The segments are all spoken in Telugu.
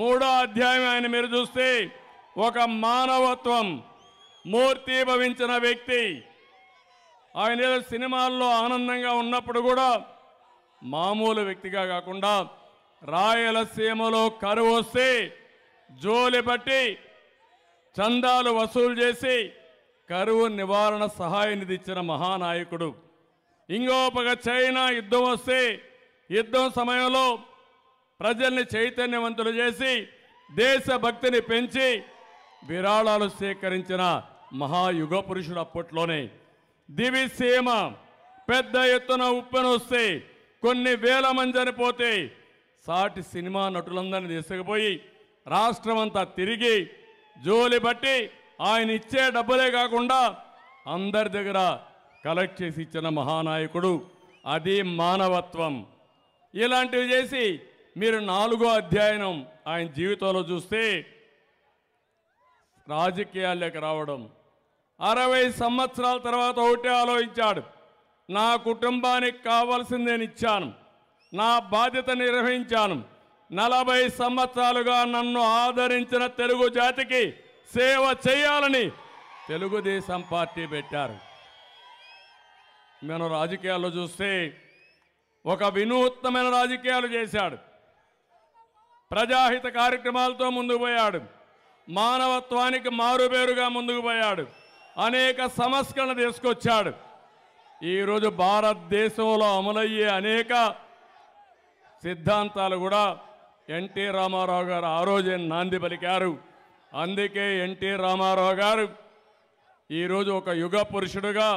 మూడో అధ్యాయం ఆయన మీరు చూస్తే ఒక మానవత్వం మూర్తి భవించిన వ్యక్తి ఆయన ఏదో సినిమాల్లో ఆనందంగా ఉన్నప్పుడు కూడా మామూలు వ్యక్తిగా కాకుండా రాయలసీమలో కరువు వస్తే జోలి పట్టి చందాలు వసూలు చేసి కరువు నివారణ సహాయ నిధి ఇచ్చిన మహానాయకుడు ఇంకో చైనా యుద్ధం వస్తే యుద్ధం సమయంలో ప్రజల్ని చైతన్యవంతులు చేసి దేశభక్తిని పెంచి విరాళాలు సేకరించిన మహాయుగ పురుషుడు అప్పట్లోనే దివిసీమ పెద్ద ఎత్తున ఉప్పెనొస్తే కొన్ని వేల మంది చనిపోతే సాటి సినిమా నటులందరినీ తీసుకుపోయి రాష్ట్రమంతా తిరిగి జోలి బట్టి ఆయన ఇచ్చే డబ్బులే కాకుండా అందరి దగ్గర కలెక్ట్ చేసి ఇచ్చిన మహానాయకుడు అది మానవత్వం ఇలాంటివి చేసి మీరు నాలుగో అధ్యయనం ఆయన జీవితంలో చూస్తే రాజకీయాల్లోకి రావడం అరవై సంవత్సరాల తర్వాత ఒకటే ఆలోచించాడు నా కుటుంబానికి కావాల్సింది నేను ఇచ్చాను నా బాధ్యత నిర్వహించాను నలభై సంవత్సరాలుగా నన్ను ఆదరించిన తెలుగు జాతికి సేవ చేయాలని తెలుగుదేశం పార్టీ పెట్టారు మనం రాజకీయాల్లో చూస్తే ఒక వినూత్నమైన రాజకీయాలు చేశాడు ప్రజాహిత కార్యక్రమాలతో ముందుకు పోయాడు మానవత్వానికి మారుపేరుగా ముందుకు పోయాడు అనేక సంస్కరణ తీసుకొచ్చాడు ఈరోజు భారతదేశంలో అమలయ్యే అనేక సిద్ధాంతాలు కూడా ఎన్టీ రామారావు గారు ఆ రోజే నాంది పలికారు అందుకే ఎన్టీ రామారావు గారు ఈరోజు ఒక యుగ పురుషుడుగా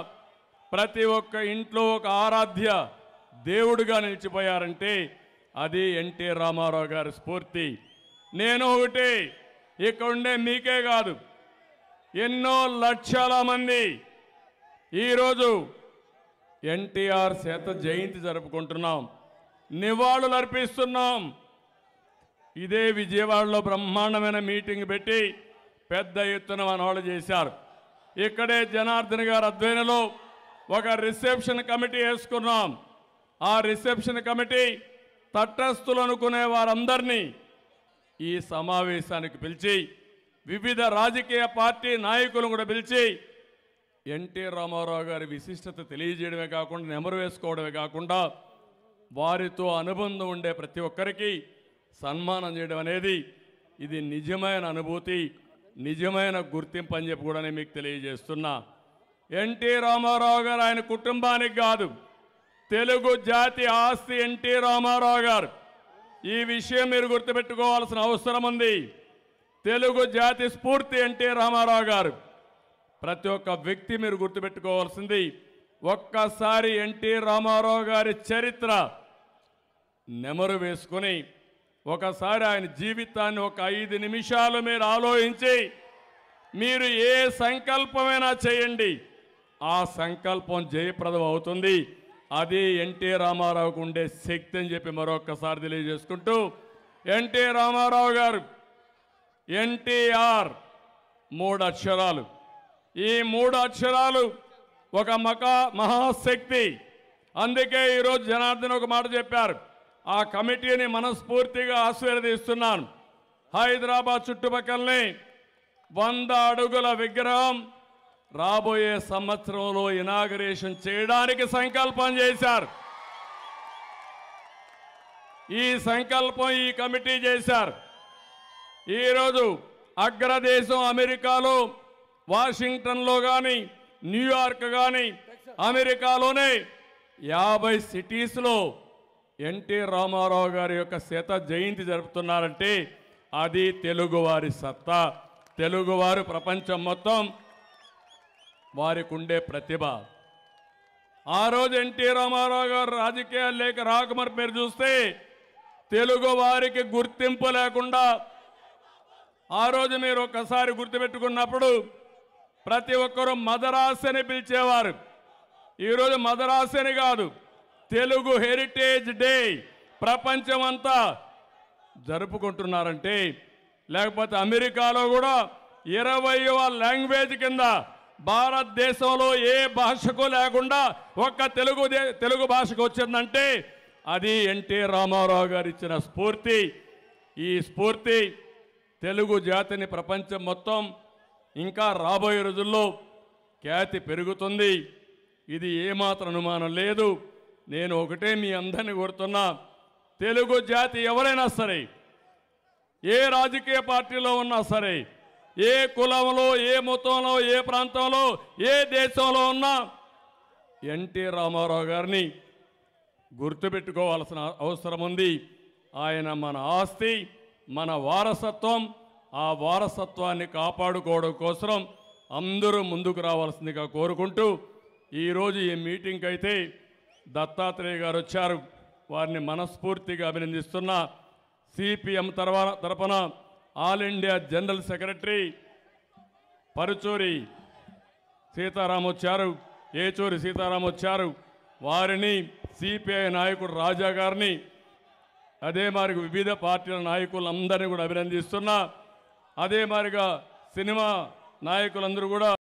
ప్రతి ఒక్క ఇంట్లో ఒక ఆరాధ్య దేవుడుగా నిలిచిపోయారంటే అది ఎన్టీ రామారావు గారి స్ఫూర్తి నేను ఒకటి ఇక్కడ ఉండే మీకే కాదు ఎన్నో లక్షల మంది ఈరోజు ఎన్టీఆర్ శత జయంతి జరుపుకుంటున్నాం నివాళులు అర్పిస్తున్నాం ఇదే విజయవాడలో బ్రహ్మాండమైన మీటింగ్ పెట్టి పెద్ద ఎత్తున మనవాళ్ళు చేశారు ఇక్కడే జనార్దన్ గారు అధ్వర్యంలో ఒక రిసెప్షన్ కమిటీ వేసుకున్నాం ఆ రిసెప్షన్ కమిటీ తటస్థులు అనుకునే వారందరినీ ఈ సమావేశానికి పిలిచి వివిధ రాజకీయ పార్టీ నాయకులను కూడా పిలిచి ఎన్టీ రామారావు గారి విశిష్టత తెలియజేయడమే కాకుండా నెమరు వేసుకోవడమే కాకుండా వారితో అనుబంధం ఉండే ప్రతి ఒక్కరికి సన్మానం చేయడం అనేది ఇది నిజమైన అనుభూతి నిజమైన గుర్తింపు అని చెప్పి కూడా నేను మీకు తెలియజేస్తున్నా ఎన్టీ రామారావు గారు ఆయన కుటుంబానికి కాదు తెలుగు జాతి ఆస్తి ఎన్టీ రామారావు గారు ఈ విషయం మీరు గుర్తుపెట్టుకోవాల్సిన అవసరం ఉంది తెలుగు జాతి స్ఫూర్తి ఎన్టీ రామారావు గారు ప్రతి ఒక్క వ్యక్తి మీరు గుర్తుపెట్టుకోవాల్సింది ఒక్కసారి ఎన్టీ రామారావు గారి చరిత్ర నెమరు వేసుకొని ఒకసారి ఆయన జీవితాన్ని ఒక ఐదు నిమిషాలు మీరు ఆలోచించి మీరు ఏ సంకల్పమైనా చేయండి ఆ సంకల్పం జయప్రదం అవుతుంది అది ఎన్టీ రామారావుకు ఉండే శక్తి అని చెప్పి మరొక్కసారి తెలియజేసుకుంటూ ఎన్టీ రామారావు గారు ఎన్టీఆర్ మూడు అక్షరాలు ఈ మూడు అక్షరాలు ఒక మకా మహాశక్తి అందుకే ఈరోజు జనార్దన్ ఒక మాట చెప్పారు ఆ కమిటీని మనస్ఫూర్తిగా ఆశీర్వదిస్తున్నాను హైదరాబాద్ చుట్టుపక్కలనే వంద అడుగుల విగ్రహం రాబోయే సంవత్సరంలో ఇనాగరేషన్ చేయడానికి సంకల్పం చేశారు ఈ సంకల్పం ఈ కమిటీ చేశారు ఈరోజు అగ్రదేశం అమెరికాలో వాషింగ్టన్లో కానీ న్యూయార్క్ కానీ అమెరికాలోనే యాభై సిటీస్లో ఎన్టీ రామారావు గారి యొక్క శత జయంతి జరుపుతున్నారంటే అది తెలుగువారి సత్తా తెలుగువారు ప్రపంచం మొత్తం వారికి ఉండే ప్రతిభ ఆ రోజు ఎన్టీ రామారావు గారు రాజకీయాలు లేక రాకమరి మీరు చూస్తే తెలుగు వారికి గుర్తింపు లేకుండా ఆ రోజు మీరు ఒకసారి గుర్తుపెట్టుకున్నప్పుడు ప్రతి ఒక్కరూ అని పిలిచేవారు ఈరోజు మదరాసని కాదు తెలుగు హెరిటేజ్ డే ప్రపంచమంతా జరుపుకుంటున్నారంటే లేకపోతే అమెరికాలో కూడా ఇరవయవ లాంగ్వేజ్ కింద భారతదేశంలో ఏ భాషకు లేకుండా ఒక్క తెలుగు తెలుగు భాషకు వచ్చిందంటే అది ఎన్టీ రామారావు గారు ఇచ్చిన స్ఫూర్తి ఈ స్ఫూర్తి తెలుగు జాతిని ప్రపంచం మొత్తం ఇంకా రాబోయే రోజుల్లో ఖ్యాతి పెరుగుతుంది ఇది ఏమాత్రం అనుమానం లేదు నేను ఒకటే మీ అందరిని కోరుతున్నా తెలుగు జాతి ఎవరైనా సరే ఏ రాజకీయ పార్టీలో ఉన్నా సరే ఏ కులంలో ఏ మతంలో ఏ ప్రాంతంలో ఏ దేశంలో ఉన్నా ఎన్టీ రామారావు గారిని గుర్తుపెట్టుకోవాల్సిన అవసరం ఉంది ఆయన మన ఆస్తి మన వారసత్వం ఆ వారసత్వాన్ని కాపాడుకోవడం కోసం అందరూ ముందుకు రావాల్సిందిగా కోరుకుంటూ ఈరోజు ఈ మీటింగ్కి అయితే దత్తాత్రేయ గారు వచ్చారు వారిని మనస్ఫూర్తిగా అభినందిస్తున్న సిపిఎం తర్వాత తరపున all India general secretary Paruchuri Sitaram వచ్చారు ఏచూరి సీతారాం వచ్చారు వారిని సిపిఐ నాయకుడు రాజా గారిని అదే మాదిరి వివిధ పార్టీల నాయకులందరినీ కూడా అభినందిస్తున్నా అదే మారిగా సినిమా నాయకులందరూ కూడా